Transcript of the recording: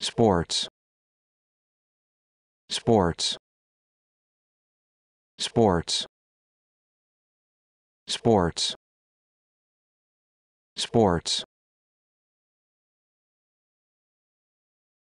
sports sports sports sports sports